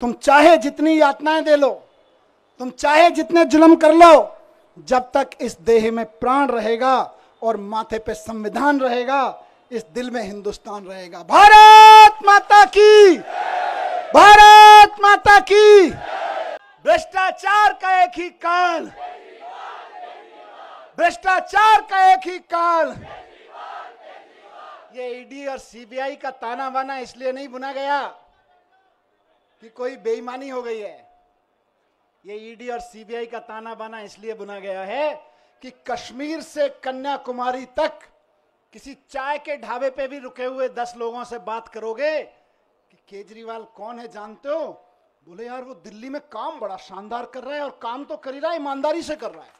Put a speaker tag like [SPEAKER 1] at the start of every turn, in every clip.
[SPEAKER 1] तुम चाहे जितनी यातनाएं दे लो तुम चाहे जितने जुलम कर लो जब तक इस देह में प्राण रहेगा और माथे पे संविधान रहेगा इस दिल में हिंदुस्तान रहेगा भारत माता की भारत माता की भ्रष्टाचार का एक ही काल भ्रष्टाचार का एक ही काल ये ईडी और सीबीआई का ताना बाना इसलिए नहीं बुना गया कि कोई बेईमानी हो गई है ये ईडी e और सीबीआई का ताना बाना इसलिए बुना गया है कि कश्मीर से कन्याकुमारी तक किसी चाय के ढाबे पे भी रुके हुए दस लोगों से बात करोगे कि केजरीवाल कौन है जानते हो बोले यार वो दिल्ली में काम बड़ा शानदार कर रहा है और काम तो कर ही रहा है ईमानदारी से कर रहा है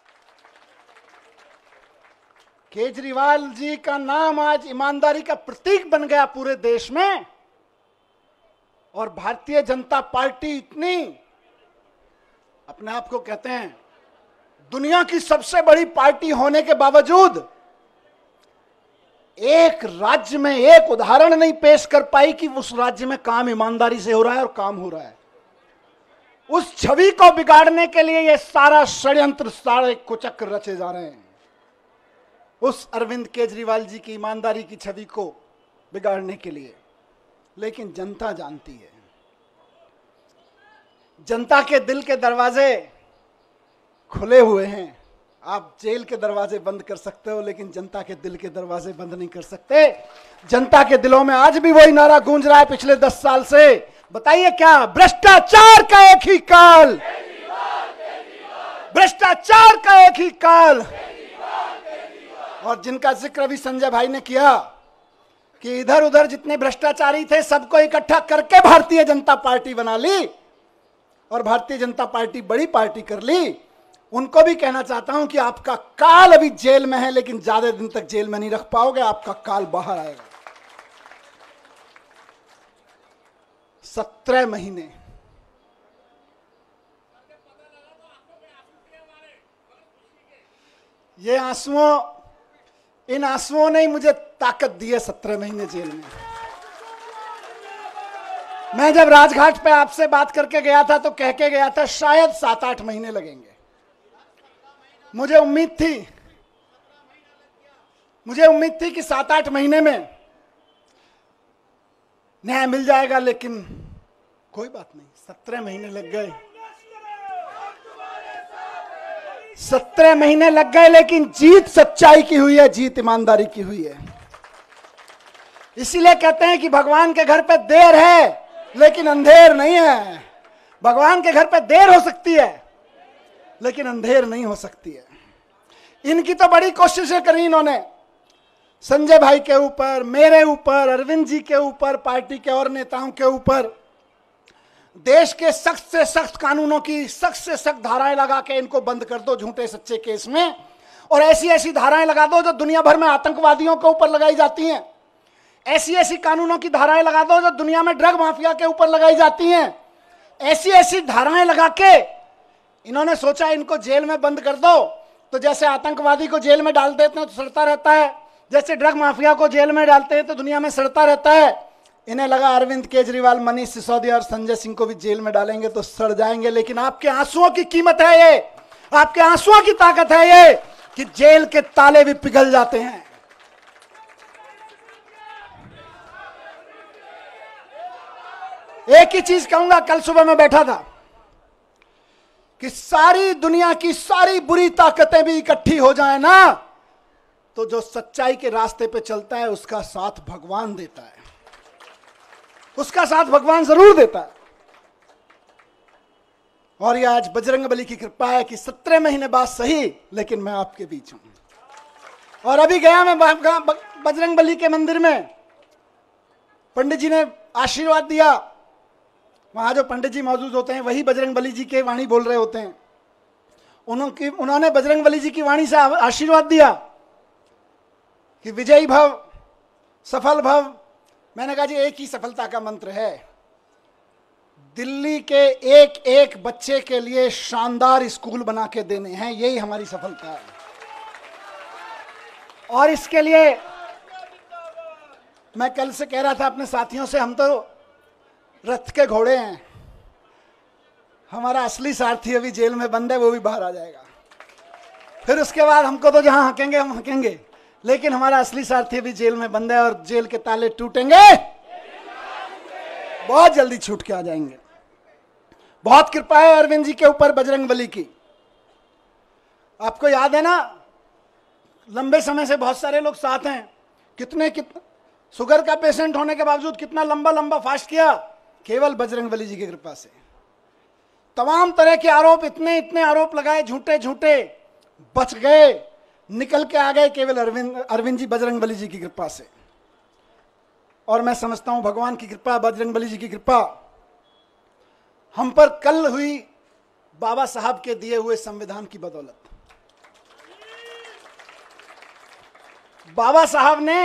[SPEAKER 1] केजरीवाल जी का नाम आज ईमानदारी का प्रतीक बन गया पूरे देश में और भारतीय जनता पार्टी इतनी अपने आप को कहते हैं दुनिया की सबसे बड़ी पार्टी होने के बावजूद एक राज्य में एक उदाहरण नहीं पेश कर पाई कि उस राज्य में काम ईमानदारी से हो रहा है और काम हो रहा है उस छवि को बिगाड़ने के लिए यह सारा षड्यंत्र सारे कुचक्र रचे जा रहे हैं उस अरविंद केजरीवाल जी की ईमानदारी की छवि को बिगाड़ने के लिए लेकिन जनता जानती है जनता के दिल के दरवाजे खुले हुए हैं आप जेल के दरवाजे बंद कर सकते हो लेकिन जनता के दिल के दरवाजे बंद नहीं कर सकते जनता के दिलों में आज भी वही नारा गूंज रहा है पिछले दस साल से बताइए क्या भ्रष्टाचार का एक ही काल भ्रष्टाचार का एक ही काल और जिनका जिक्र भी संजय भाई ने किया कि इधर उधर जितने भ्रष्टाचारी थे सबको इकट्ठा करके भारतीय जनता पार्टी बना ली और भारतीय जनता पार्टी बड़ी पार्टी कर ली उनको भी कहना चाहता हूं कि आपका काल अभी जेल में है लेकिन ज्यादा दिन तक जेल में नहीं रख पाओगे आपका काल बाहर आएगा सत्रह महीने ये आंसुओं इन आंसुओं ने ही मुझे ताकत दी है सत्रह महीने जेल में मैं जब राजघाट पे आपसे बात करके गया था तो कह के गया था शायद सात आठ महीने लगेंगे मुझे उम्मीद थी मुझे उम्मीद थी कि सात आठ महीने में न्याय मिल जाएगा लेकिन कोई बात नहीं सत्रह महीने लग गए सत्रह महीने लग गए लेकिन जीत सच्चाई की हुई है जीत ईमानदारी की हुई है इसीलिए कहते हैं कि भगवान के घर पे देर है लेकिन अंधेर नहीं है भगवान के घर पे देर हो सकती है लेकिन अंधेर नहीं हो सकती है इनकी तो बड़ी कोशिशें करी इन्होंने संजय भाई के ऊपर मेरे ऊपर अरविंद जी के ऊपर पार्टी के और नेताओं के ऊपर देश के सख्त से सख्त कानूनों की सख्त से सख्त धाराएं लगा के इनको बंद कर दो झूठे सच्चे केस में और ऐसी ऐसी धाराएं लगा दो जो दुनिया भर में आतंकवादियों के ऊपर लगाई जाती हैं ऐसी ऐसी कानूनों की धाराएं लगा दो जो दुनिया में ड्रग माफिया के ऊपर लगाई जाती हैं ऐसी ऐसी धाराएं लगा के इन्होंने सोचा इनको जेल में बंद कर दो तो जैसे आतंकवादी को जेल में डाल देते हैं तो सड़ता रहता है जैसे ड्रग माफिया को जेल में डालते हैं तो दुनिया में सड़ता रहता है इन्हें लगा अरविंद केजरीवाल मनीष सिसोदिया और संजय सिंह को भी जेल में डालेंगे तो सड़ जाएंगे लेकिन आपके आंसुओं की कीमत है ये आपके आंसुओं की ताकत है ये कि जेल के ताले भी पिघल जाते हैं एक ही चीज कहूंगा कल सुबह मैं बैठा था कि सारी दुनिया की सारी बुरी ताकतें भी इकट्ठी हो जाए ना तो जो सच्चाई के रास्ते पे चलता है उसका साथ भगवान देता है उसका साथ भगवान जरूर देता है और यह आज बजरंग बली की कृपा है कि सत्रह महीने बाद सही लेकिन मैं आपके बीच हूं और अभी गया मैं बजरंग बली के मंदिर में पंडित जी ने आशीर्वाद दिया वहाँ जो पंडित जी मौजूद होते हैं वही बजरंग बली जी के वाणी बोल रहे होते हैं उनकी उन्होंने बजरंग बली जी की वाणी से आशीर्वाद दिया कि विजयी भव सफल भव मैंने कहा जी एक ही सफलता का मंत्र है दिल्ली के एक एक बच्चे के लिए शानदार स्कूल बना के देने हैं यही हमारी सफलता है और इसके लिए मैं कल से कह रहा था अपने साथियों से हम तो रथ के घोड़े हैं हमारा असली सारथी अभी जेल में बंद है वो भी बाहर आ जाएगा फिर उसके बाद हमको तो जहां हकेंगे हम हकेंगे लेकिन हमारा असली सारथी अभी जेल में बंद है और जेल के ताले टूटेंगे बहुत जल्दी छूट के आ जाएंगे बहुत कृपा है अरविंद जी के ऊपर बजरंग बली की आपको याद है ना लंबे समय से बहुत सारे लोग साथ हैं कितने कितने शुगर का पेशेंट होने के बावजूद कितना लंबा लंबा फास्ट किया केवल बजरंग बली जी की कृपा से तमाम तरह के आरोप इतने इतने आरोप लगाए झूठे झूठे बच गए निकल के आ गए केवल अरविंद अरविंद जी बली जी की कृपा से और मैं समझता हूं भगवान की कृपा बजरंग बली जी की कृपा हम पर कल हुई बाबा साहब के दिए हुए संविधान की बदौलत बाबा साहब ने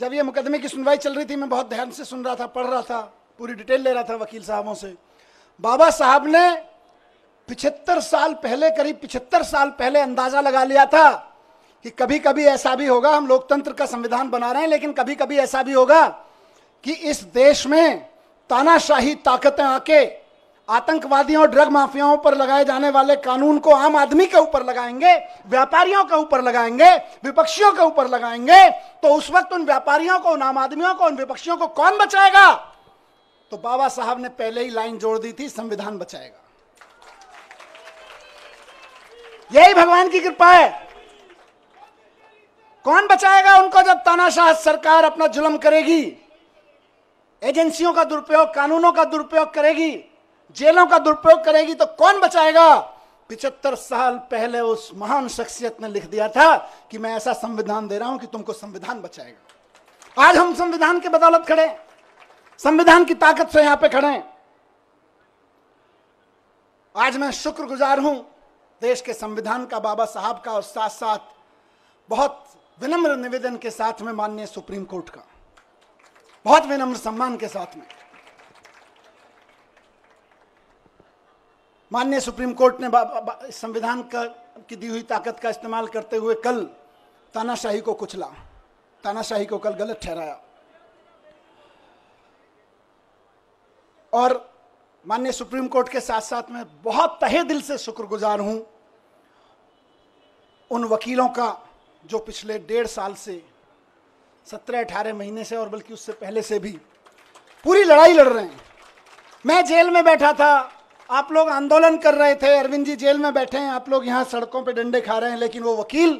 [SPEAKER 1] जब ये मुकदमे की सुनवाई चल रही थी मैं बहुत ध्यान से सुन रहा था पढ़ रहा था पूरी डिटेल ले रहा था वकील साहबों से बाबा साहब ने पिछहत्तर साल पहले करीब पिछहत्तर साल पहले अंदाजा लगा लिया था कि कभी कभी ऐसा भी होगा हम लोकतंत्र का संविधान बना रहे हैं लेकिन कभी कभी ऐसा भी होगा कि इस देश में तानाशाही ताकतें आके आतंकवादियों और ड्रग माफियाओं पर लगाए जाने वाले कानून को आम आदमी के ऊपर लगाएंगे व्यापारियों के ऊपर लगाएंगे विपक्षियों के ऊपर लगाएंगे तो उस वक्त उन व्यापारियों को उन आम आदमियों को उन विपक्षियों को कौन बचाएगा तो बाबा साहब ने पहले ही लाइन जोड़ दी थी संविधान बचाएगा यही भगवान की कृपा है कौन बचाएगा उनको जब तानाशाह सरकार अपना जुलम करेगी एजेंसियों का दुरुपयोग कानूनों का दुरुपयोग करेगी जेलों का दुरुपयोग करेगी तो कौन बचाएगा पिछहत्तर साल पहले उस महान शख्सियत ने लिख दिया था कि मैं ऐसा संविधान दे रहा हूं कि तुमको संविधान बचाएगा आज हम संविधान के बदौलत खड़े संविधान की ताकत से यहां पे खड़े आज मैं शुक्रगुजार हूं देश के संविधान का बाबा साहब का और साथ साथ बहुत विनम्र निवेदन के साथ में माननीय सुप्रीम कोर्ट का बहुत विनम्र सम्मान के साथ में माननीय सुप्रीम कोर्ट ने संविधान का की दी हुई ताकत का इस्तेमाल करते हुए कल तानाशाही को कुचला तानाशाही को कल गलत ठहराया और माननीय सुप्रीम कोर्ट के साथ साथ मैं बहुत तहे दिल से शुक्रगुजार हूं उन वकीलों का जो पिछले डेढ़ साल से सत्रह अठारह महीने से और बल्कि उससे पहले से भी पूरी लड़ाई लड़ रहे हैं मैं जेल में बैठा था आप लोग आंदोलन कर रहे थे अरविंद जी जेल में बैठे हैं आप लोग यहां सड़कों पे डंडे खा रहे हैं लेकिन वो वकील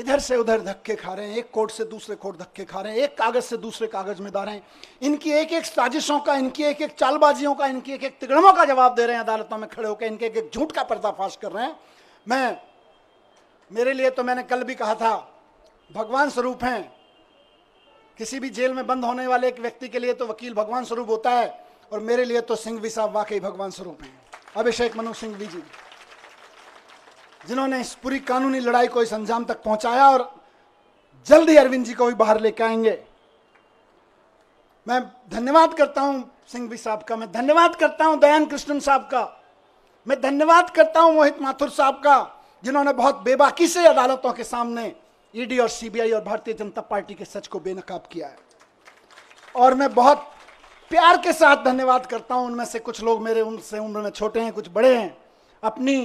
[SPEAKER 1] इधर से उधर धक्के खा रहे हैं एक कोर्ट से दूसरे कोर्ट धक्के खा रहे हैं एक कागज से दूसरे कागज में दार हैं इनकी एक एक साजिशों का इनकी एक एक चालबाजियों का इनकी एक एक तिगड़मों का जवाब दे रहे हैं अदालतों में खड़े होकर इनके एक एक झूठ का पर्दाफाश कर रहे हैं मैं मेरे लिए तो मैंने कल भी कहा था भगवान स्वरूप हैं किसी भी जेल में बंद होने वाले एक व्यक्ति के लिए तो वकील भगवान स्वरूप होता है और मेरे लिए तो सिंघवी साहब वाकई भगवान स्वरूप हैं अभिषेक मनु भी जी जिन्होंने इस पूरी कानूनी लड़ाई को इस अंजाम तक पहुंचाया और जल्द ही अरविंद जी को भी बाहर लेके आएंगे मैं धन्यवाद करता हूं सिंघवी साहब का मैं धन्यवाद करता हूं दयान कृष्णन साहब का मैं धन्यवाद करता हूं मोहित माथुर साहब का जिन्होंने बहुत बेबाकी से अदालतों के सामने ईडी और सीबीआई और भारतीय जनता पार्टी के सच को बेनकाब किया है और मैं बहुत प्यार के साथ धन्यवाद करता हूं उनमें से कुछ लोग मेरे उनसे उम्र में छोटे हैं कुछ बड़े हैं अपनी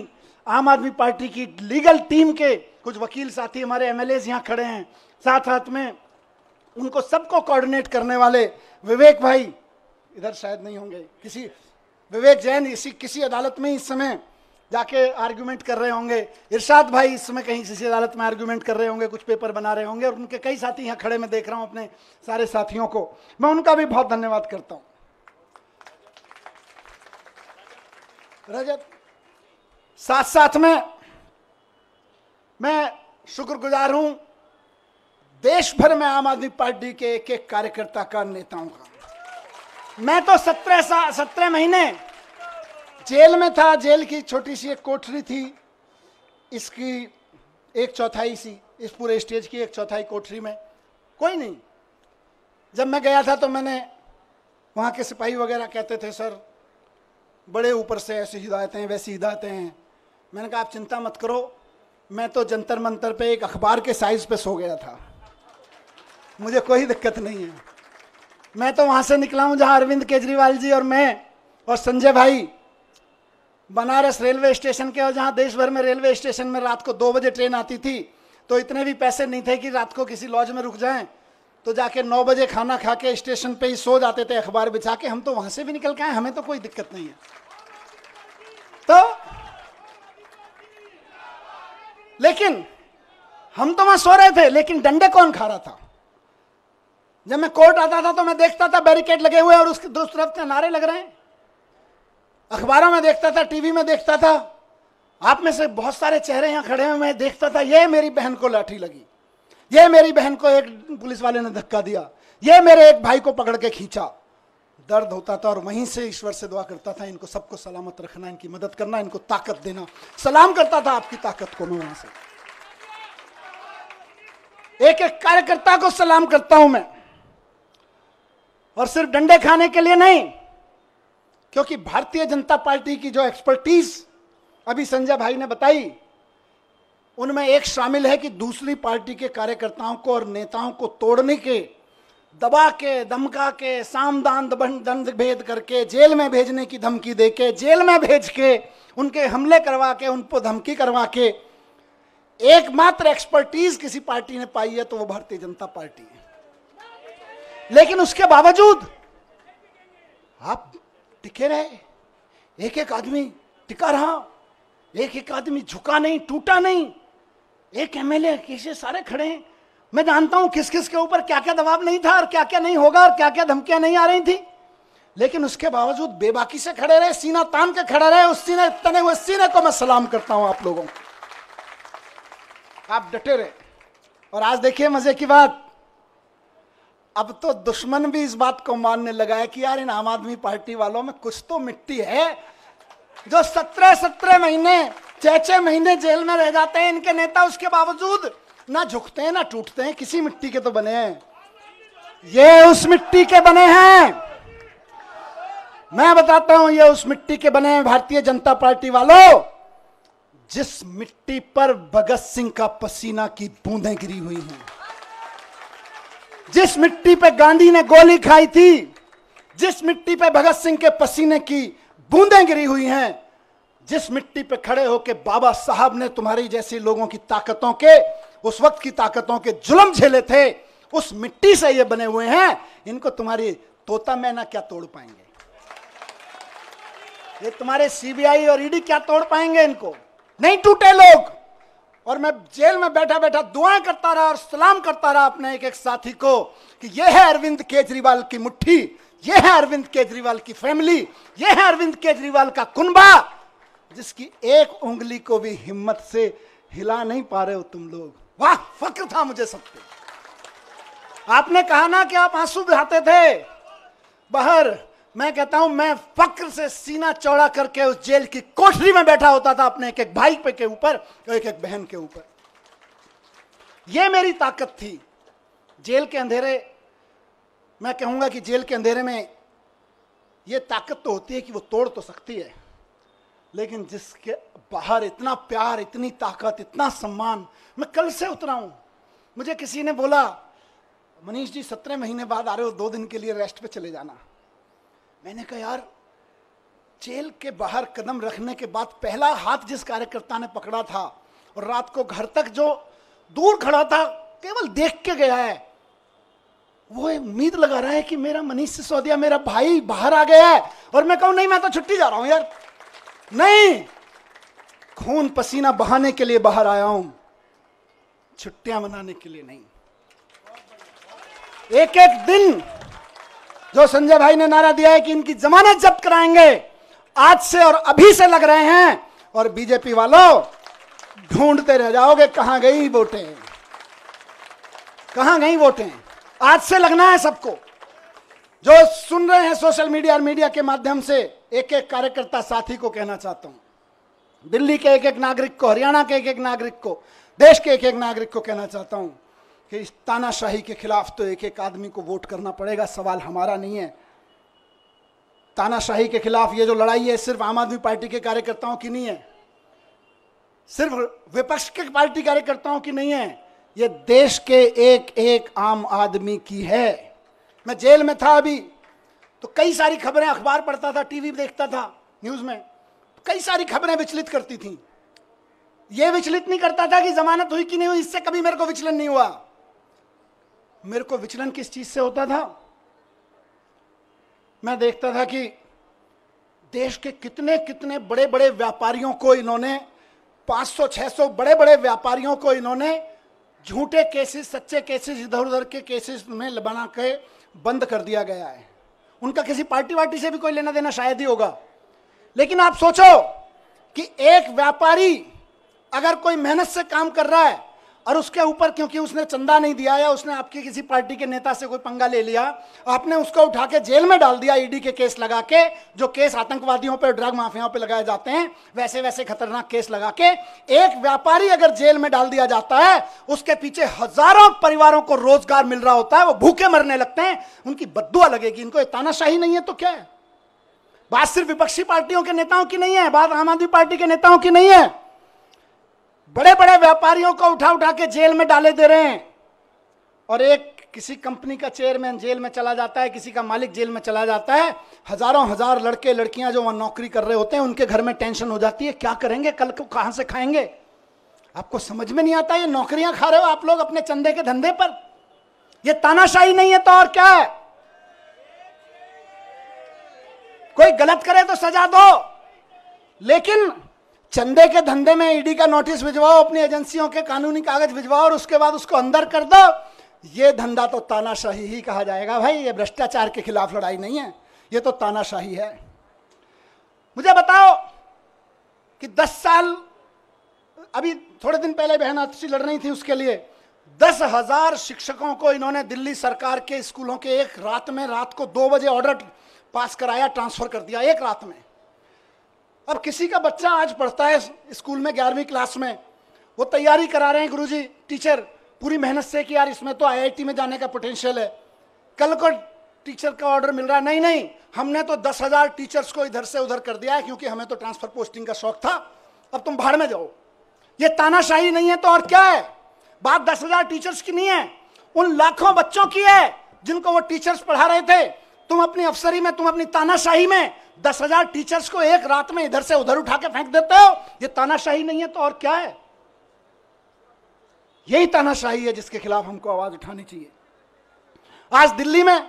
[SPEAKER 1] आम आदमी पार्टी की लीगल टीम के कुछ वकील साथी हमारे एम एल यहाँ खड़े हैं साथ साथ में उनको सबको कोऑर्डिनेट करने वाले विवेक भाई इधर शायद नहीं होंगे किसी विवेक जैन इसी किसी अदालत में इस समय जाके आर्ग्यूमेंट कर रहे होंगे इरशाद भाई इस समय कहीं किसी अदालत में आर्ग्यूमेंट कर रहे होंगे कुछ पेपर बना रहे होंगे और उनके कई साथी यहाँ खड़े में देख रहा हूँ अपने सारे साथियों को मैं उनका भी बहुत धन्यवाद करता हूँ रजत साथ साथ में मैं शुक्रगुजार हूं देश भर में आम आदमी पार्टी के एक एक कार्यकर्ता का नेताओं का मैं तो सत्रह सत्रह महीने जेल में था जेल की छोटी सी एक कोठरी थी इसकी एक चौथाई सी इस पूरे स्टेज की एक चौथाई कोठरी में कोई नहीं जब मैं गया था तो मैंने वहाँ के सिपाही वगैरह कहते थे सर बड़े ऊपर से ऐसी हिदायतें हैं वैसी हिदायतें हैं मैंने कहा आप चिंता मत करो मैं तो जंतर मंतर पे एक अखबार के साइज़ पे सो गया था मुझे कोई दिक्कत नहीं है मैं तो वहाँ से निकला हूँ जहाँ अरविंद केजरीवाल जी और मैं और संजय भाई बनारस रेलवे स्टेशन के और जहाँ देश भर में रेलवे स्टेशन में रात को दो बजे ट्रेन आती थी तो इतने भी पैसे नहीं थे कि रात को किसी लॉज में रुक जाएं तो जाके नौ बजे खाना खा के स्टेशन पे ही सो जाते थे अखबार बिछा के हम तो वहाँ से भी निकल के आए हमें तो कोई दिक्कत नहीं है तो लेकिन हम तो वहाँ सो रहे थे लेकिन डंडे कौन खा रहा था जब मैं कोर्ट आता था तो मैं देखता था बैरिकेड लगे हुए और उसके दूसरी तरफ से नारे लग रहे हैं अखबारों में देखता था टीवी में देखता था आप में से बहुत सारे चेहरे यहाँ खड़े हैं मैं देखता था ये मेरी बहन को लाठी लगी ये मेरी बहन को एक पुलिस वाले ने धक्का दिया ये मेरे एक भाई को पकड़ के खींचा दर्द होता था और वहीं से ईश्वर से दुआ करता था इनको सबको सलामत रखना इनकी मदद करना इनको ताकत देना सलाम करता था आपकी ताकत को मैं वहां से एक एक कार्यकर्ता को सलाम करता हूं मैं और सिर्फ डंडे खाने के लिए नहीं क्योंकि भारतीय जनता पार्टी की जो एक्सपर्टीज अभी संजय भाई ने बताई उनमें एक शामिल है कि दूसरी पार्टी के कार्यकर्ताओं को और नेताओं को तोड़ने के दबा के दमका के सामदान दंड भेद करके जेल में भेजने की धमकी दे के जेल में भेज के उनके हमले करवा के उनको धमकी करवा के एकमात्र एक्सपर्टीज किसी पार्टी ने पाई है तो वो भारतीय जनता पार्टी है लेकिन उसके बावजूद आप टिके रहे एक एक आदमी टिका रहा एक एक आदमी झुका नहीं टूटा नहीं एक एमएलए कैसे सारे खड़े हैं मैं जानता हूं किस किस के ऊपर क्या क्या दबाव नहीं था और क्या क्या नहीं होगा और क्या क्या धमकियां नहीं आ रही थी लेकिन उसके बावजूद बेबाकी से खड़े रहे सीना तान के खड़ा रहे उस सीने तने हुए सीने को मैं सलाम करता हूं आप लोगों को आप डटे रहे और आज देखिए मजे की बात अब तो दुश्मन भी इस बात को मानने लगा है कि यार इन आम आदमी पार्टी वालों में कुछ तो मिट्टी है जो सत्रह सत्रह महीने छह छह महीने जेल में रह जाते हैं इनके नेता उसके बावजूद ना झुकते हैं ना टूटते हैं किसी मिट्टी के तो बने हैं ये उस मिट्टी के बने हैं मैं बताता हूं ये उस मिट्टी के बने हैं भारतीय जनता पार्टी वालों जिस मिट्टी पर भगत सिंह का पसीना की बूंदें गिरी हुई हैं जिस मिट्टी पे गांधी ने गोली खाई थी जिस मिट्टी पे भगत सिंह के पसीने की बूंदें गिरी हुई हैं जिस मिट्टी पे खड़े होके बाबा साहब ने तुम्हारी जैसी लोगों की ताकतों के उस वक्त की ताकतों के जुलम झेले थे उस मिट्टी से ये बने हुए हैं इनको तुम्हारी तोता मैना क्या तोड़ पाएंगे ये तुम्हारे सीबीआई और ईडी e क्या तोड़ पाएंगे इनको नहीं टूटे लोग और मैं जेल में बैठा बैठा दुआएं करता रहा और सलाम करता रहा अपने एक एक साथी को कि यह है अरविंद केजरीवाल की मुट्ठी यह है अरविंद केजरीवाल की फैमिली यह है अरविंद केजरीवाल का कुनबा जिसकी एक उंगली को भी हिम्मत से हिला नहीं पा रहे हो तुम लोग वाह फक्र था मुझे सब आपने कहा ना कि आप आंसू बहाते थे बाहर मैं कहता हूं मैं फक्र से सीना चौड़ा करके उस जेल की कोठरी में बैठा होता था अपने एक एक भाई पे के ऊपर और एक एक बहन के ऊपर यह मेरी ताकत थी जेल के अंधेरे मैं कहूंगा कि जेल के अंधेरे में यह ताकत तो होती है कि वो तोड़ तो सकती है लेकिन जिसके बाहर इतना प्यार इतनी ताकत इतना सम्मान मैं कल से उतरा हूं मुझे किसी ने बोला मनीष जी सत्रह महीने बाद आ रहे हो दो दिन के लिए रेस्ट पे चले जाना मैंने कहा यार जेल के बाहर कदम रखने के बाद पहला हाथ जिस कार्यकर्ता ने पकड़ा था और रात को घर तक जो दूर खड़ा था केवल देख के गया है वो उम्मीद लगा रहा है कि मेरा मनीष सिसोदिया मेरा भाई बाहर आ गया है और मैं कहूं नहीं मैं तो छुट्टी जा रहा हूं यार नहीं खून पसीना बहाने के लिए बाहर आया हूं छुट्टियां मनाने के लिए नहीं एक एक दिन जो संजय भाई ने नारा दिया है कि इनकी जमानत जब्त कराएंगे आज से और अभी से लग रहे हैं और बीजेपी वालों ढूंढते रह जाओगे कहां गई वोटें कहां गई वोटें आज से लगना है सबको जो सुन रहे हैं सोशल मीडिया और मीडिया के माध्यम से एक एक कार्यकर्ता साथी को कहना चाहता हूं दिल्ली के एक एक नागरिक को हरियाणा के एक एक नागरिक को देश के एक एक नागरिक को कहना चाहता हूं कि इस तानाशाही के खिलाफ तो एक एक आदमी को वोट करना पड़ेगा सवाल हमारा नहीं है तानाशाही के खिलाफ ये जो लड़ाई है सिर्फ आम आदमी पार्टी के कार्यकर्ताओं की नहीं है सिर्फ विपक्ष के पार्टी कार्यकर्ताओं की नहीं है ये देश के एक एक आम आदमी की है मैं जेल में था अभी तो कई सारी खबरें अखबार पढ़ता था टीवी देखता था न्यूज में तो कई सारी खबरें विचलित करती थी ये विचलित नहीं करता था कि जमानत हुई कि नहीं हुई इससे कभी मेरे को विचलन नहीं हुआ मेरे को विचलन किस चीज से होता था मैं देखता था कि देश के कितने कितने बड़े बड़े व्यापारियों को इन्होंने 500-600 बड़े बड़े व्यापारियों को इन्होंने झूठे केसेस सच्चे केसेस इधर उधर के केसेस में बना के बंद कर दिया गया है उनका किसी पार्टी वार्टी से भी कोई लेना देना शायद ही होगा लेकिन आप सोचो कि एक व्यापारी अगर कोई मेहनत से काम कर रहा है और उसके ऊपर क्योंकि उसने चंदा नहीं दिया या उसने आपके किसी पार्टी के नेता से कोई पंगा ले लिया आपने उसको उठा के जेल में डाल दिया ईडी के केस लगा के जो केस आतंकवादियों पर ड्रग माफियाओं पर लगाए जाते हैं वैसे वैसे खतरनाक केस लगा के एक व्यापारी अगर जेल में डाल दिया जाता है उसके पीछे हजारों परिवारों को रोजगार मिल रहा होता है वो भूखे मरने लगते हैं उनकी बदुआ लगेगी इनको तानाशाही नहीं है तो क्या है बात सिर्फ विपक्षी पार्टियों के नेताओं की नहीं है बात आम आदमी पार्टी के नेताओं की नहीं है बड़े बड़े व्यापारियों को उठा उठा के जेल में डाले दे रहे हैं और एक किसी कंपनी का चेयरमैन जेल में चला जाता है किसी का मालिक जेल में चला जाता है हजारों हजार लड़के लड़कियां जो वहां नौकरी कर रहे होते हैं उनके घर में टेंशन हो जाती है क्या करेंगे कल को कहां से खाएंगे आपको समझ में नहीं आता ये नौकरियां खा रहे हो आप लोग अपने चंदे के धंधे पर ये तानाशाही नहीं है तो और क्या है कोई गलत करे तो सजा दो लेकिन चंदे के धंधे में ईडी का नोटिस भिजवाओ अपनी एजेंसियों के कानूनी कागज भिजवाओ और उसके बाद उसको अंदर कर दो ये धंधा तो तानाशाही ही कहा जाएगा भाई ये भ्रष्टाचार के खिलाफ लड़ाई नहीं है ये तो तानाशाही है मुझे बताओ कि 10 साल अभी थोड़े दिन पहले बहन आपसी लड़ रही थी उसके लिए दस हजार शिक्षकों को इन्होंने दिल्ली सरकार के स्कूलों के एक रात में रात को दो बजे ऑर्डर पास कराया ट्रांसफर कर दिया एक रात में अब किसी का बच्चा आज पढ़ता है स्कूल में ग्यारहवीं क्लास में वो तैयारी करा रहे हैं गुरुजी टीचर पूरी मेहनत से कि यार इसमें तो आईआईटी में जाने का पोटेंशियल है कल को टीचर का ऑर्डर मिल रहा है नहीं नहीं हमने तो दस हज़ार टीचर्स को इधर से उधर कर दिया है क्योंकि हमें तो ट्रांसफ़र पोस्टिंग का शौक था अब तुम भाड़ में जाओ ये तानाशाही नहीं है तो और क्या है बात दस हज़ार टीचर्स की नहीं है उन लाखों बच्चों की है जिनको वो टीचर्स पढ़ा रहे थे तुम अपनी अफसरी में तुम अपनी तानाशाही में दस हजार टीचर्स को एक रात में इधर से उधर उठा के फेंक देते हो ये तानाशाही नहीं है तो और क्या है यही तानाशाही है जिसके खिलाफ हमको आवाज उठानी चाहिए आज दिल्ली में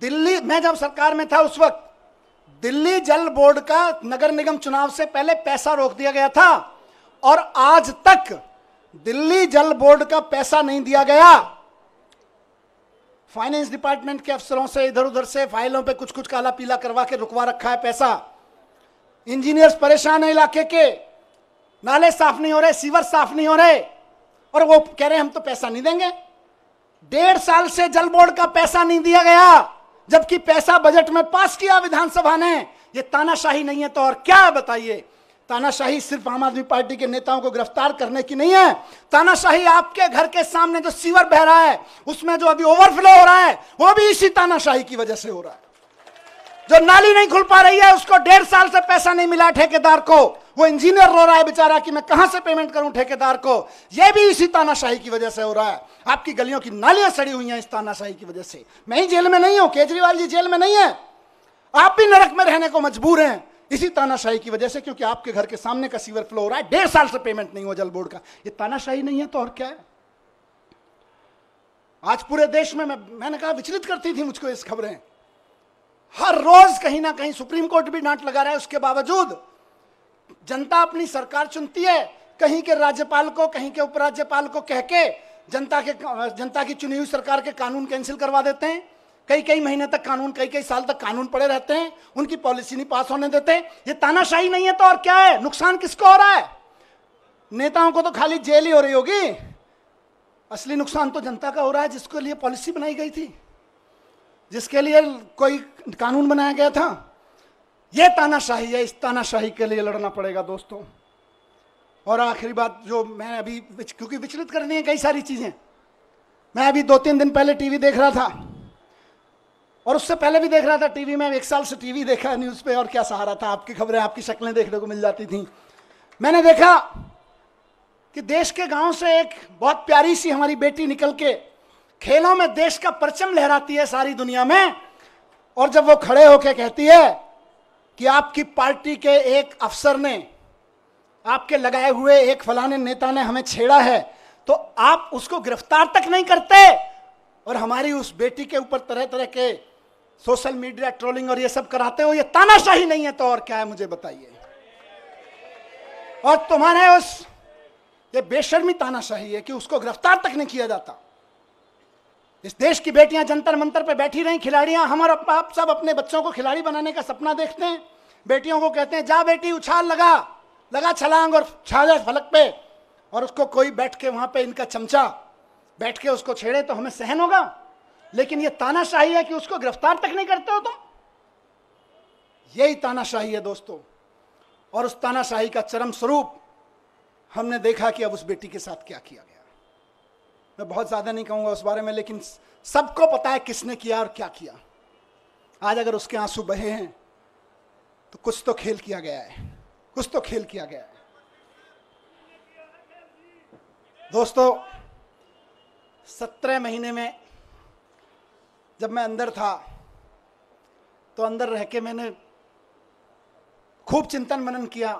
[SPEAKER 1] दिल्ली मैं जब सरकार में था उस वक्त दिल्ली जल बोर्ड का नगर निगम चुनाव से पहले पैसा रोक दिया गया था और आज तक दिल्ली जल बोर्ड का पैसा नहीं दिया गया फाइनेंस डिपार्टमेंट के अफसरों से इधर उधर से फाइलों पे कुछ कुछ काला पीला करवा के रुकवा रखा है पैसा इंजीनियर्स परेशान है इलाके के नाले साफ नहीं हो रहे सीवर साफ नहीं हो रहे और वो कह रहे हम तो पैसा नहीं देंगे डेढ़ साल से जल बोर्ड का पैसा नहीं दिया गया जबकि पैसा बजट में पास किया विधानसभा ने ये तानाशाही नहीं है तो और क्या बताइए तानाशाही सिर्फ आम आदमी पार्टी के नेताओं को गिरफ्तार करने की नहीं है तानाशाही आपके घर के सामने जो सीवर बह रहा है उसमें जो अभी ओवरफ्लो हो रहा है वो भी इसी तानाशाही की वजह से हो रहा है जो नाली नहीं खुल पा रही है उसको डेढ़ साल से पैसा नहीं मिला ठेकेदार को वो इंजीनियर रो रहा है बेचारा कि मैं कहां से पेमेंट करूं ठेकेदार को ये भी इसी तानाशाही की वजह से हो रहा है आपकी गलियों की नालियां सड़ी हुई हैं इस तानाशाही की वजह से मैं ही जेल में नहीं हूं केजरीवाल जी जेल में नहीं है आप भी नरक में रहने को मजबूर हैं इसी तानाशाही की वजह से क्योंकि आपके घर के सामने का सीवर फ्लो हो रहा है डेढ़ साल से पेमेंट नहीं हुआ जल बोर्ड का ये तानाशाही नहीं है तो और क्या है आज पूरे देश में मैं, मैंने कहा विचलित करती थी मुझको इस खबरें हर रोज कहीं ना कहीं सुप्रीम कोर्ट भी डांट लगा रहा है उसके बावजूद जनता अपनी सरकार चुनती है कहीं के राज्यपाल को कहीं के उपराज्यपाल को कह के जनता के जनता की चुनी हुई सरकार के कानून कैंसिल करवा देते हैं कई कई महीने तक कानून कई कई साल तक कानून पड़े रहते हैं उनकी पॉलिसी नहीं पास होने देते ये तानाशाही नहीं है तो और क्या है नुकसान किसको हो रहा है नेताओं को तो खाली जेल ही हो रही होगी असली नुकसान तो जनता का हो रहा है जिसके लिए पॉलिसी बनाई गई थी जिसके लिए कोई कानून बनाया गया था ये तानाशाही है इस तानाशाही के लिए लड़ना पड़ेगा दोस्तों और आखिरी बात जो मैं अभी क्योंकि विचलित करनी है कई सारी चीज़ें मैं अभी दो तीन दिन पहले टीवी देख रहा था और उससे पहले भी देख रहा था टीवी में एक साल से टीवी देखा न्यूज़ पे और क्या सहारा था आपकी खबरें आपकी शक्लें देखने को मिल जाती थी मैंने देखा कि देश के गांव से एक बहुत प्यारी सी हमारी बेटी निकल के खेलों में देश का परचम लहराती है सारी दुनिया में और जब वो खड़े होके कहती है कि आपकी पार्टी के एक अफसर ने आपके लगाए हुए एक फलाने नेता ने हमें छेड़ा है तो आप उसको गिरफ्तार तक नहीं करते और हमारी उस बेटी के ऊपर तरह तरह के सोशल मीडिया ट्रोलिंग और ये सब कराते हो ये तानाशाही नहीं है तो और क्या है मुझे बताइए और तुम्हारे उस ये बेशर्मी तानाशाही है कि उसको गिरफ्तार तक नहीं किया जाता इस देश की बेटियां जंतर मंतर पे बैठी रहीं खिलाड़ियां हम और आप सब अपने बच्चों को खिलाड़ी बनाने का सपना देखते हैं बेटियों को कहते हैं जा बेटी उछाल लगा लगा छलांग और छाल फलक पे और उसको कोई बैठ के वहां पे इनका चमचा बैठ के उसको छेड़े तो हमें सहन होगा लेकिन यह तानाशाही है कि उसको गिरफ्तार तक नहीं करते हो तुम यही तानाशाही है दोस्तों और उस तानाशाही का चरम स्वरूप हमने देखा कि अब उस बेटी के साथ क्या किया गया मैं बहुत ज्यादा नहीं कहूंगा उस बारे में लेकिन सबको पता है किसने किया और क्या किया आज अगर उसके आंसू बहे हैं तो कुछ तो खेल किया गया है कुछ तो खेल किया गया है दोस्तों सत्रह महीने में जब मैं अंदर था तो अंदर रह के मैंने खूब चिंतन मनन किया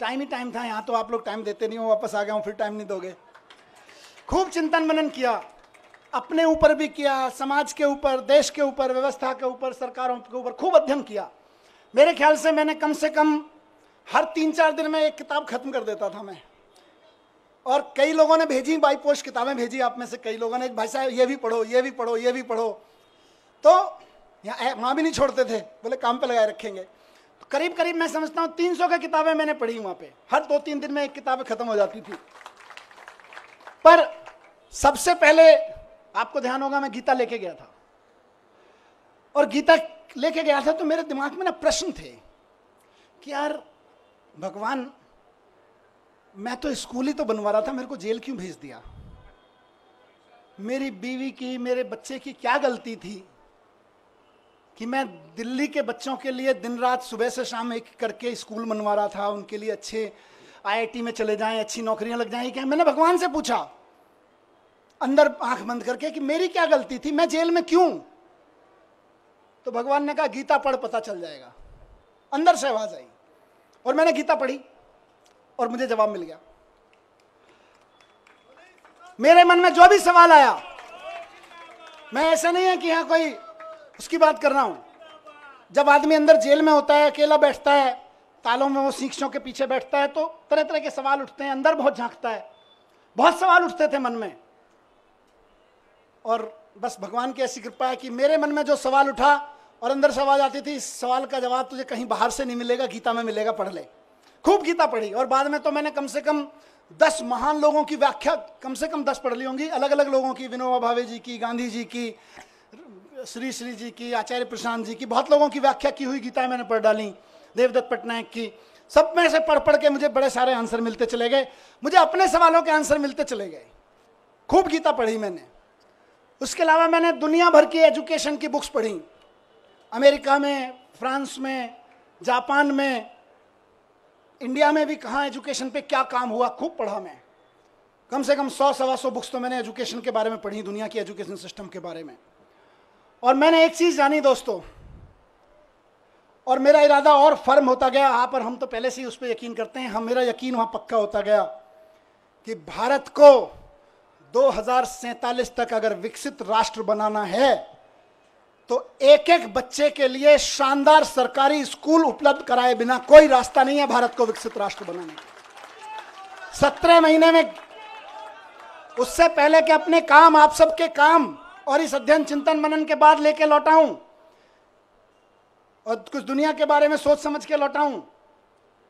[SPEAKER 1] टाइम ही टाइम था यहाँ तो आप लोग टाइम देते नहीं हो वापस आ गया हूँ फिर टाइम नहीं दोगे खूब चिंतन मनन किया अपने ऊपर भी किया समाज के ऊपर देश के ऊपर व्यवस्था के ऊपर सरकारों के ऊपर खूब अध्ययन किया मेरे ख्याल से मैंने कम से कम हर तीन चार दिन में एक किताब खत्म कर देता था मैं और कई लोगों ने भेजी बाई पोस्ट किताबें भेजी आप में से कई लोगों ने भाई साहब ये भी पढ़ो ये भी पढ़ो ये भी पढ़ो तो यहाँ वहाँ भी नहीं छोड़ते थे बोले काम पे लगाए रखेंगे तो करीब करीब मैं समझता हूँ तीन सौ की किताबें मैंने पढ़ी वहाँ पे हर दो तीन दिन में एक किताबें खत्म हो जाती थी पर सबसे पहले आपको ध्यान होगा मैं गीता लेके गया था और गीता लेके गया था तो मेरे दिमाग में ना प्रश्न थे कि यार भगवान मैं तो स्कूल ही तो बनवा रहा था मेरे को जेल क्यों भेज दिया मेरी बीवी की मेरे बच्चे की क्या गलती थी कि मैं दिल्ली के बच्चों के लिए दिन रात सुबह से शाम एक करके स्कूल बनवा रहा था उनके लिए अच्छे आईआईटी में चले जाएं अच्छी नौकरियां लग जाएं क्या मैंने भगवान से पूछा अंदर आंख बंद करके कि मेरी क्या गलती थी मैं जेल में क्यों तो भगवान ने कहा गीता पढ़ पता चल जाएगा अंदर से आवाज आई और मैंने गीता पढ़ी और मुझे जवाब मिल गया मेरे मन में जो भी सवाल आया मैं ऐसा नहीं है कि हाँ कोई उसकी बात कर रहा हूं जब आदमी अंदर जेल में होता है अकेला बैठता है तालों में वो सीखों के पीछे बैठता है तो तरह तरह के सवाल उठते हैं अंदर बहुत झांकता है बहुत सवाल उठते थे मन में और बस भगवान की ऐसी कृपा है कि मेरे मन में जो सवाल उठा और अंदर से आवाज आती थी इस सवाल का जवाब तुझे कहीं बाहर से नहीं मिलेगा गीता में मिलेगा पढ़ ले खूब गीता पढ़ी और बाद में तो मैंने कम से कम दस महान लोगों की व्याख्या कम से कम दस पढ़ ली होंगी अलग अलग लोगों की विनोबा भावे जी की गांधी जी की श्री श्री जी की आचार्य प्रशांत जी की बहुत लोगों की व्याख्या की हुई गीताएं मैंने पढ़ डाली देवदत्त पटनायक की सब में से पढ़ पढ़ के मुझे बड़े सारे आंसर मिलते चले गए मुझे अपने सवालों के आंसर मिलते चले गए खूब गीता पढ़ी मैंने उसके अलावा मैंने दुनिया भर की एजुकेशन की बुक्स पढ़ी अमेरिका में फ्रांस में जापान में इंडिया में भी कहाँ एजुकेशन पे क्या काम हुआ खूब पढ़ा मैं कम से कम सौ सवा सौ बुक्स तो मैंने एजुकेशन के बारे में पढ़ी दुनिया की एजुकेशन सिस्टम के बारे में और मैंने एक चीज़ जानी दोस्तों और मेरा इरादा और फर्म होता गया यहाँ पर हम तो पहले से ही उस पर यकीन करते हैं हम मेरा यकीन वहाँ पक्का होता गया कि भारत को दो तक अगर विकसित राष्ट्र बनाना है तो एक एक बच्चे के लिए शानदार सरकारी स्कूल उपलब्ध कराए बिना कोई रास्ता नहीं है भारत को विकसित राष्ट्र बनाने का सत्रह महीने में उससे पहले के अपने काम आप सबके काम और इस अध्ययन चिंतन मनन के बाद लेके लौटाऊं और कुछ दुनिया के बारे में सोच समझ के लौटाऊं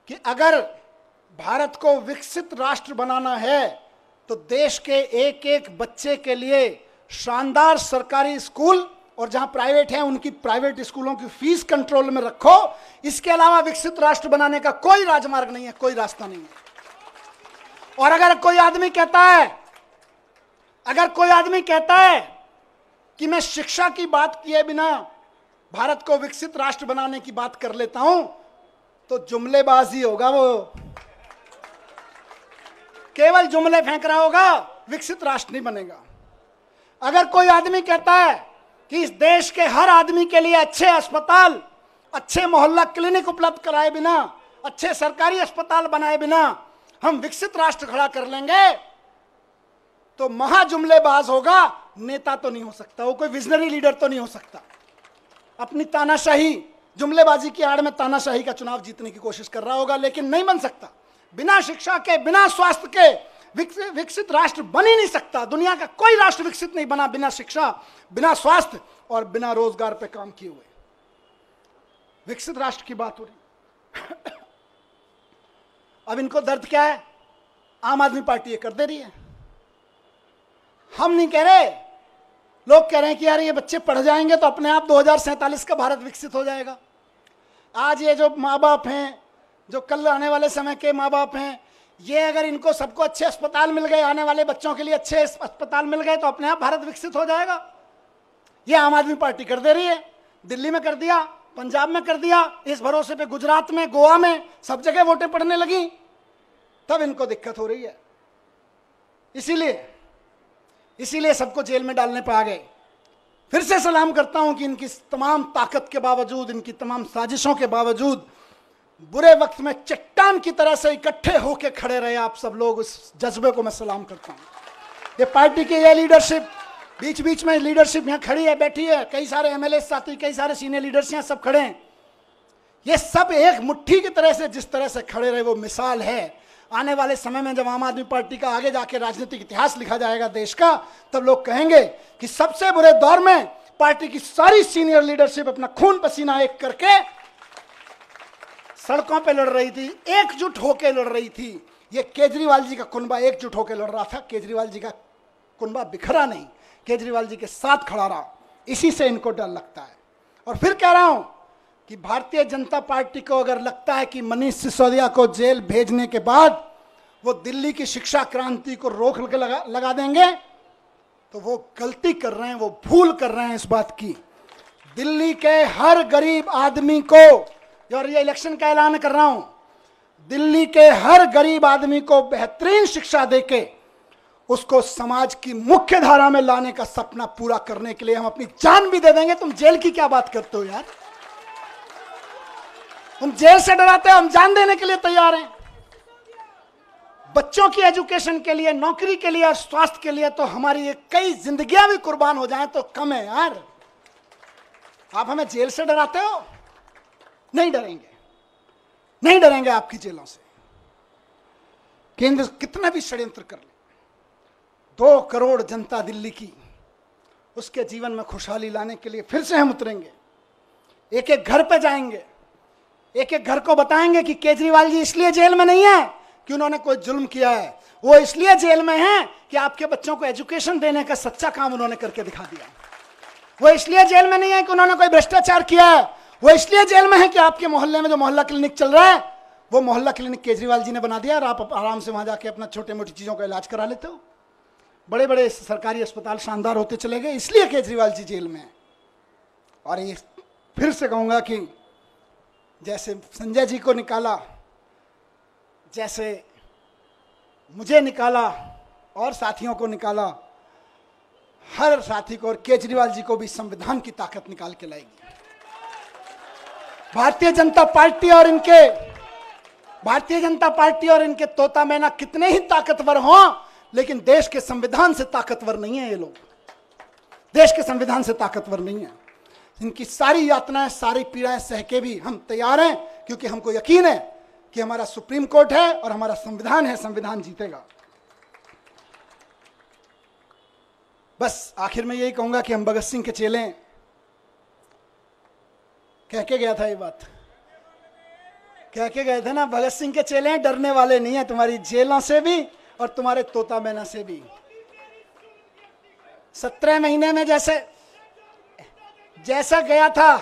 [SPEAKER 1] कि अगर भारत को विकसित राष्ट्र बनाना है तो देश के एक एक बच्चे के लिए शानदार सरकारी स्कूल और जहां प्राइवेट है उनकी प्राइवेट स्कूलों की फीस कंट्रोल में रखो इसके अलावा विकसित राष्ट्र बनाने का कोई राजमार्ग नहीं है कोई रास्ता नहीं है और अगर कोई आदमी कहता है अगर कोई आदमी कहता है कि मैं शिक्षा की बात किए बिना भारत को विकसित राष्ट्र बनाने की बात कर लेता हूं तो जुमलेबाजी होगा वो केवल जुमले फेंक रहा होगा विकसित राष्ट्र नहीं बनेगा अगर कोई आदमी कहता है कि इस देश के हर आदमी के लिए अच्छे अस्पताल अच्छे मोहल्ला क्लिनिक उपलब्ध कराए बिना अच्छे सरकारी अस्पताल बनाए बिना हम विकसित राष्ट्र खड़ा कर लेंगे तो महाजुमलेबाज होगा नेता तो नहीं हो सकता वो कोई विजनरी लीडर तो नहीं हो सकता अपनी तानाशाही जुमलेबाजी की आड़ में तानाशाही का चुनाव जीतने की कोशिश कर रहा होगा लेकिन नहीं बन सकता बिना शिक्षा के बिना स्वास्थ्य के विकसित राष्ट्र बन ही नहीं सकता दुनिया का कोई राष्ट्र विकसित नहीं बना बिना शिक्षा बिना स्वास्थ्य और बिना रोजगार पर काम किए हुए विकसित राष्ट्र की बात हो रही अब इनको दर्द क्या है आम आदमी पार्टी ये कर दे रही है हम नहीं कह रहे लोग कह रहे हैं कि यार ये बच्चे पढ़ जाएंगे तो अपने आप दो का भारत विकसित हो जाएगा आज ये जो माँ बाप हैं जो कल आने वाले समय के माँ बाप हैं ये अगर इनको सबको अच्छे अस्पताल मिल गए आने वाले बच्चों के लिए अच्छे अस्पताल मिल गए तो अपने आप भारत विकसित हो जाएगा ये आम आदमी पार्टी कर दे रही है दिल्ली में कर दिया पंजाब में कर दिया इस भरोसे पे गुजरात में गोवा में सब जगह वोटें पड़ने लगी तब इनको दिक्कत हो रही है इसीलिए इसीलिए सबको जेल में डालने पर आ गए फिर से सलाम करता हूं कि इनकी तमाम ताकत के बावजूद इनकी तमाम साजिशों के बावजूद बुरे वक्त में चट्टान की तरह से इकट्ठे होके खड़े रहे आप सब लोग उस जज्बे को मैं सलाम करता हूँ ये पार्टी की यह लीडरशिप बीच बीच में लीडरशिप यहाँ खड़ी है बैठी है कई सारे एम एल साथी कई सारे सीनियर लीडर्स यहाँ सब खड़े हैं ये सब एक मुट्ठी की तरह से जिस तरह से खड़े रहे वो मिसाल है आने वाले समय में जब आम आदमी पार्टी का आगे जाके राजनीतिक इतिहास लिखा जाएगा देश का तब लोग कहेंगे कि सबसे बुरे दौर में पार्टी की सारी सीनियर लीडरशिप अपना खून पसीना एक करके सड़कों पे लड़ रही थी एकजुट होके लड़ रही थी ये केजरीवाल जी का कुनबा एकजुट होकर लड़ रहा था केजरीवाल जी का कुनबा बिखरा नहीं केजरीवाल जी के साथ खड़ा रहा इसी से इनको डर लगता है और फिर कह रहा हूँ कि भारतीय जनता पार्टी को अगर लगता है कि मनीष सिसोदिया को जेल भेजने के बाद वो दिल्ली की शिक्षा क्रांति को रोक लगा, लगा देंगे तो वो गलती कर रहे हैं वो भूल कर रहे हैं इस बात की दिल्ली के हर गरीब आदमी को और ये इलेक्शन का ऐलान कर रहा हूं दिल्ली के हर गरीब आदमी को बेहतरीन शिक्षा देके उसको समाज की मुख्य धारा में लाने का सपना पूरा करने के लिए हम अपनी जान भी दे देंगे तुम जेल की क्या बात करते हो यार तुम जेल से डराते हो हम जान देने के लिए तैयार हैं बच्चों की एजुकेशन के लिए नौकरी के लिए और स्वास्थ्य के लिए तो हमारी ये कई जिंदगियां भी कुर्बान हो जाए तो कम है यार आप हमें जेल से डराते हो नहीं डरेंगे नहीं डरेंगे आपकी जेलों से केंद्र कितना भी षड्यंत्र कर ले दो करोड़ जनता दिल्ली की उसके जीवन में खुशहाली लाने के लिए फिर से हम उतरेंगे एक एक घर पे जाएंगे एक एक घर को बताएंगे कि केजरीवाल जी इसलिए जेल में नहीं है कि उन्होंने कोई जुल्म किया है वो इसलिए जेल में है कि आपके बच्चों को एजुकेशन देने का सच्चा काम उन्होंने करके दिखा दिया वो इसलिए जेल में नहीं है कि उन्होंने कोई भ्रष्टाचार किया है वो इसलिए जेल में है कि आपके मोहल्ले में जो मोहल्ला क्लिनिक चल रहा है वो मोहल्ला क्लिनिक केजरीवाल जी ने बना दिया और आप आराम से वहाँ जाके अपना छोटे मोटी चीज़ों का इलाज करा लेते हो बड़े बड़े सरकारी अस्पताल शानदार होते चले गए इसलिए केजरीवाल जी जेल में है और ये फिर से कहूँगा कि जैसे संजय जी को निकाला जैसे मुझे निकाला और साथियों को निकाला हर साथी को और केजरीवाल जी को भी संविधान की ताकत निकाल के लाएगी भारतीय जनता पार्टी और इनके भारतीय जनता पार्टी और इनके तोता मैना कितने ही ताकतवर हों लेकिन देश के संविधान से ताकतवर नहीं है ये लोग देश के संविधान से ताकतवर नहीं है इनकी सारी यातनाएं सारी पीड़ाएं सह के भी हम तैयार हैं क्योंकि हमको यकीन है कि हमारा सुप्रीम कोर्ट है और हमारा संविधान है संविधान जीतेगा बस आखिर में यही कहूंगा कि हम भगत सिंह के चेले हैं कह के गया था ये बात कह के गए थे ना भगत सिंह के चेले हैं डरने वाले नहीं है तुम्हारी जेलों से भी और तुम्हारे तोता मैना से भी सत्रह महीने में जैसे जैसा गया था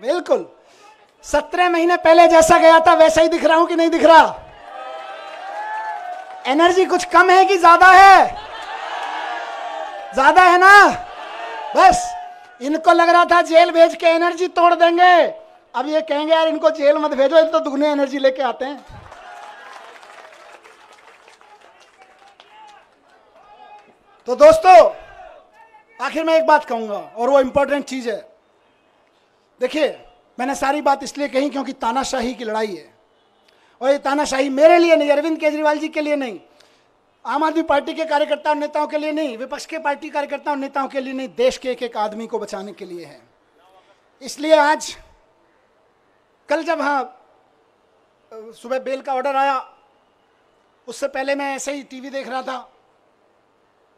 [SPEAKER 1] बिल्कुल सत्रह महीने पहले जैसा गया था वैसा ही दिख रहा हूं कि नहीं दिख रहा एनर्जी कुछ कम है कि ज्यादा है ज्यादा है ना बस इनको लग रहा था जेल भेज के एनर्जी तोड़ देंगे अब ये कहेंगे यार इनको जेल मत भेजो इन तो दुगने एनर्जी लेके आते हैं तो दोस्तों आखिर में एक बात कहूंगा और वो इंपॉर्टेंट चीज है देखिए मैंने सारी बात इसलिए कही क्योंकि तानाशाही की लड़ाई है और ये तानाशाही मेरे लिए नहीं अरविंद केजरीवाल जी के लिए नहीं आम आदमी पार्टी के कार्यकर्ता और नेताओं के लिए नहीं विपक्ष के पार्टी कार्यकर्ता और नेताओं के लिए नहीं देश के एक एक आदमी को बचाने के लिए है इसलिए आज कल जब हाँ सुबह बेल का ऑर्डर आया उससे पहले मैं ऐसे ही टीवी देख रहा था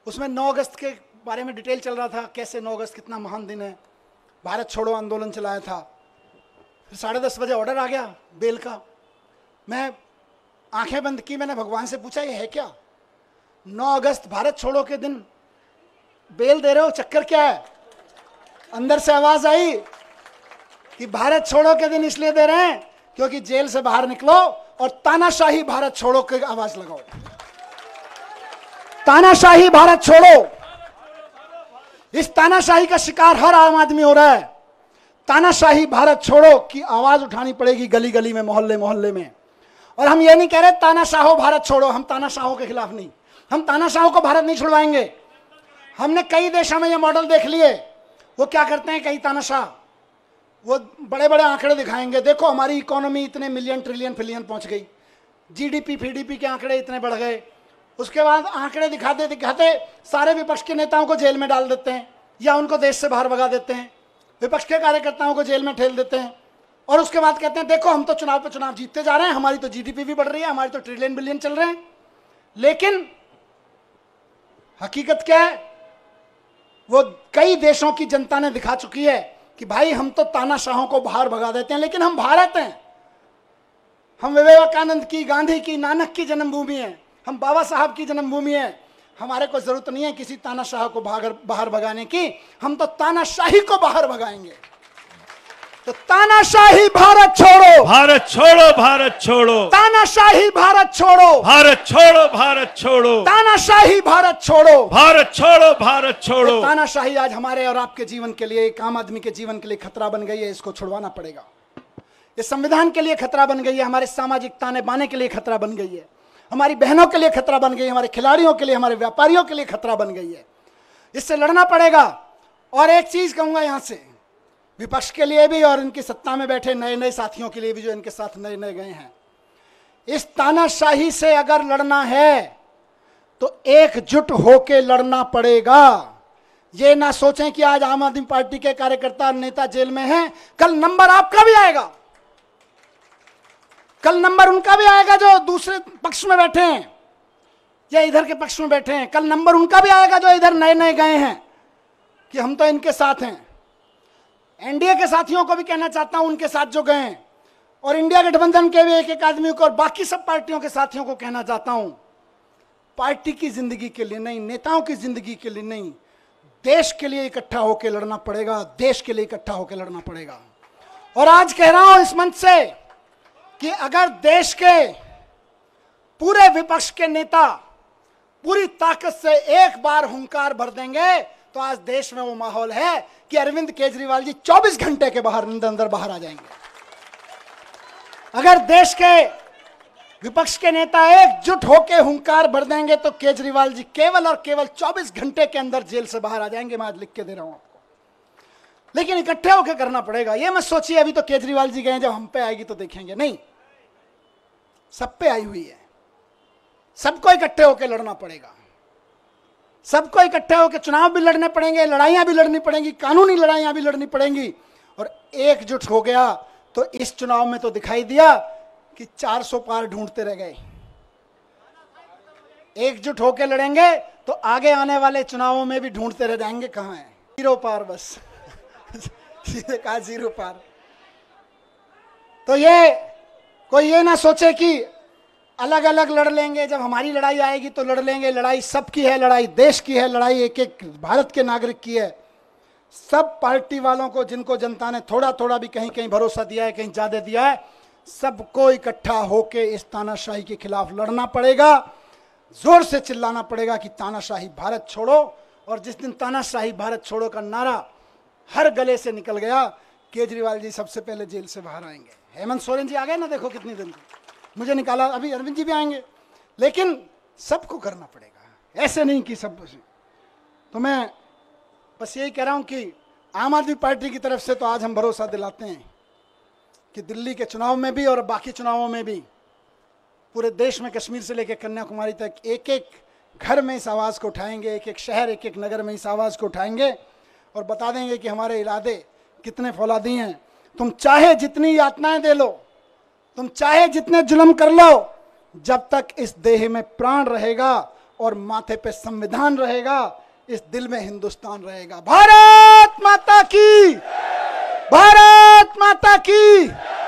[SPEAKER 1] उसमें 9 अगस्त के बारे में डिटेल चल रहा था कैसे 9 अगस्त कितना महान दिन है भारत छोड़ो आंदोलन चलाया था फिर साढ़े दस बजे ऑर्डर आ गया बेल का मैं आंखें बंद की मैंने भगवान से पूछा ये है क्या 9 अगस्त भारत छोड़ो के दिन बेल दे रहे हो चक्कर क्या है अंदर से आवाज आई कि भारत छोड़ो के दिन इसलिए दे रहे हैं क्योंकि जेल से बाहर निकलो और तानाशाही भारत छोड़ो के आवाज लगाओ तानाशाही भारत छोड़ो इस तानाशाही का शिकार हर आम आदमी हो रहा है तानाशाही भारत छोड़ो की आवाज उठानी पड़ेगी गली गली में मोहल्ले मोहल्ले में और हम ये नहीं कह रहे तानाशाहो भारत छोड़ो हम तानाशाहों के खिलाफ नहीं हम तानाशाहों को भारत नहीं छुड़वाएंगे हमने कई देशों में ये मॉडल देख लिए वो क्या करते हैं कई तानाशाह वो बड़े बड़े आंकड़े दिखाएंगे देखो हमारी इकोनॉमी इतने मिलियन ट्रिलियन फिलियन पहुंच गई जीडीपी फीडीपी के आंकड़े इतने बढ़ गए उसके बाद आंकड़े दिखाते दिखाते सारे विपक्ष के नेताओं को जेल में डाल देते हैं या उनको देश से बाहर भगा देते हैं विपक्ष के कार्यकर्ताओं को जेल में ठेल देते हैं और उसके बाद कहते हैं देखो हम तो चुनाव पे चुनाव जीतते जा रहे हैं हमारी तो जीडीपी भी बढ़ रही है हमारी तो ट्रिलियन बिलियन चल रहे हैं लेकिन हकीकत क्या है वो कई देशों की जनता ने दिखा चुकी है कि भाई हम तो तानाशाहों को बाहर भगा देते हैं लेकिन हम भारत हैं हम विवेकानंद की गांधी की नानक की जन्मभूमि है हम बाबा साहब की जन्मभूमि है हमारे को जरूरत नहीं है किसी तानाशाह को बाहर बाहर भगाने की हम तो तानाशाही को बाहर भगाएंगे तो तानाशाही भारत छोड़ो भारत छोड़ो भारत छोड़ो तानाशाही भारत छोड़ो भारत छोड़ो भारत छोड़ो तानाशाही भारत छोड़ो भारत छोड़ो भारत छोड़ो तानाशाही आज हमारे और आपके जीवन के लिए एक आम आदमी के जीवन के लिए खतरा बन गई है इसको छुड़वाना पड़ेगा ये संविधान के लिए खतरा बन गई है हमारे सामाजिक ताने बाने के लिए खतरा बन गई है हमारी बहनों के लिए खतरा बन गई है हमारे खिलाड़ियों के लिए हमारे व्यापारियों के लिए खतरा बन गई है इससे लड़ना पड़ेगा और एक चीज कहूंगा यहां से विपक्ष के लिए भी और इनकी सत्ता में बैठे नए नए साथियों के लिए भी जो इनके साथ नए नए गए हैं इस तानाशाही से अगर लड़ना है तो एकजुट होके लड़ना पड़ेगा ये ना सोचें कि आज आम आदमी पार्टी के कार्यकर्ता नेता जेल में हैं कल नंबर आपका भी आएगा कल नंबर उनका भी आएगा जो दूसरे पक्ष में बैठे हैं या इधर के पक्ष में बैठे हैं कल नंबर उनका भी आएगा जो इधर नए नए गए हैं कि हम तो इनके साथ हैं एनडीए के साथियों को भी कहना चाहता हूं उनके साथ जो गए और इंडिया गठबंधन के भी एक एक आदमी को और बाकी सब पार्टियों के साथियों को कहना चाहता हूं पार्टी की जिंदगी के लिए नहीं नेताओं की जिंदगी के लिए नहीं देश के लिए इकट्ठा होकर लड़ना पड़ेगा देश के लिए इकट्ठा होकर लड़ना पड़ेगा और आज कह रहा हूं इस मंच से कि अगर देश के पूरे विपक्ष के नेता पूरी ताकत से एक बार हंकार भर देंगे तो आज देश में वो माहौल है कि अरविंद केजरीवाल जी 24 घंटे के बाहर अंदर बाहर आ जाएंगे अगर देश के विपक्ष के नेता एकजुट होकर हुंकार भर देंगे तो केजरीवाल जी केवल और केवल 24 घंटे के अंदर जेल से बाहर आ जाएंगे मैं आज लिख के दे रहा हूं आपको लेकिन इकट्ठे होकर करना पड़ेगा ये मत सोचिए अभी तो केजरीवाल जी गए जब हम पे आएगी तो देखेंगे नहीं सब पे आई हुई है सबको इकट्ठे होकर लड़ना पड़ेगा सबको इकट्ठे होकर चुनाव भी लड़ने पड़ेंगे लड़ाइयां भी लड़नी पड़ेंगी कानूनी लड़ाइयां भी लड़नी पड़ेंगी और एकजुट हो गया तो इस चुनाव में तो दिखाई दिया कि 400 पार ढूंढते रह गए एकजुट होकर लड़ेंगे तो आगे आने वाले चुनावों में भी ढूंढते रह जाएंगे कहाँ है जीरो पार बस सीधे कहा जीरो पार तो ये कोई ये ना सोचे कि अलग अलग लड़ लेंगे जब हमारी लड़ाई आएगी तो लड़ लेंगे लड़ाई सबकी है लड़ाई देश की है लड़ाई एक एक भारत के नागरिक की है सब पार्टी वालों को जिनको जनता ने थोड़ा थोड़ा भी कहीं कहीं भरोसा दिया है कहीं ज़्यादा दिया है सबको इकट्ठा होके इस तानाशाही के खिलाफ लड़ना पड़ेगा जोर से चिल्लाना पड़ेगा कि तानाशाही भारत छोड़ो और जिस दिन तानाशाही भारत छोड़ो का नारा हर गले से निकल गया केजरीवाल जी सबसे पहले जेल से बाहर आएंगे हेमंत सोरेन जी आ गए ना देखो कितनी दिन मुझे निकाला अभी अरविंद जी भी आएंगे लेकिन सबको करना पड़ेगा ऐसे नहीं कि सब तो मैं बस यही कह रहा हूं कि आम आदमी पार्टी की तरफ से तो आज हम भरोसा दिलाते हैं कि दिल्ली के चुनाव में भी और बाकी चुनावों में भी पूरे देश में कश्मीर से लेकर कन्याकुमारी तक एक एक घर में इस आवाज़ को उठाएंगे एक एक शहर एक एक नगर में इस आवाज़ को उठाएंगे और बता देंगे कि हमारे इरादे कितने फौलादी हैं तुम चाहे जितनी यातनाएं दे लो तुम चाहे जितने जुल्म कर लो जब तक इस देह में प्राण रहेगा और माथे पे संविधान रहेगा इस दिल में हिंदुस्तान रहेगा भारत माता की भारत माता की